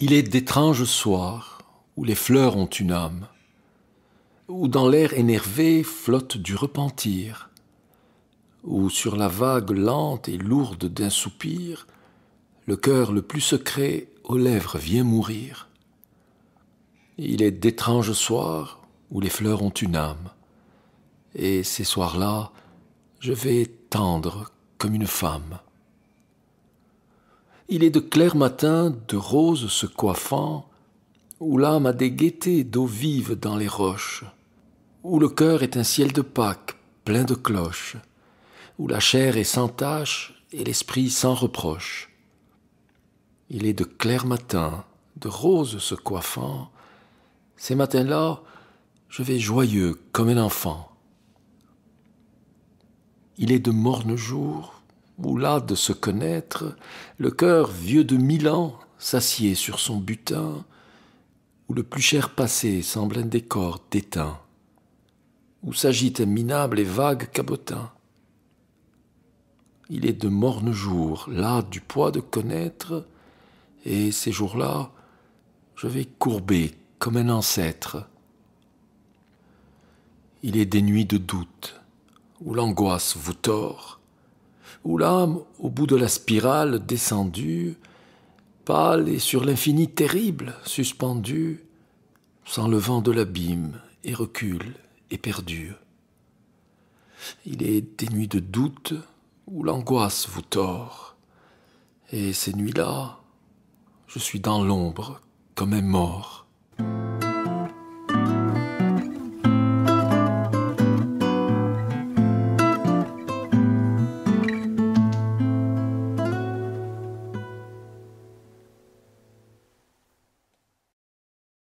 Il est d'étranges soirs où les fleurs ont une âme, où dans l'air énervé flotte du repentir, où sur la vague lente et lourde d'un soupir, le cœur le plus secret aux lèvres vient mourir. Il est d'étranges soirs où les fleurs ont une âme, et ces soirs-là, je vais tendre comme une femme. Il est de clair matin, de roses se coiffant, où l'âme a des gaietés d'eau vive dans les roches, où le cœur est un ciel de Pâques, plein de cloches, où la chair est sans tache et l'esprit sans reproche. Il est de clair matin, de rose se coiffant, ces matins-là, je vais joyeux comme un enfant. Il est de morne jour, où là de se connaître, le cœur vieux de mille ans s'assied sur son butin, où le plus cher passé semble un décor déteint, où s'agite un minable et vague cabotin. Il est de mornes jours, là du poids de connaître, et ces jours-là, je vais courber comme un ancêtre. Il est des nuits de doute, où l'angoisse vous tord, où l'âme, au bout de la spirale descendue, pâle et sur l'infini terrible, suspendue, s'enlevant de l'abîme et recule éperdue. Il est des nuits de doute où l'angoisse vous tord, et ces nuits-là, je suis dans l'ombre comme un mort.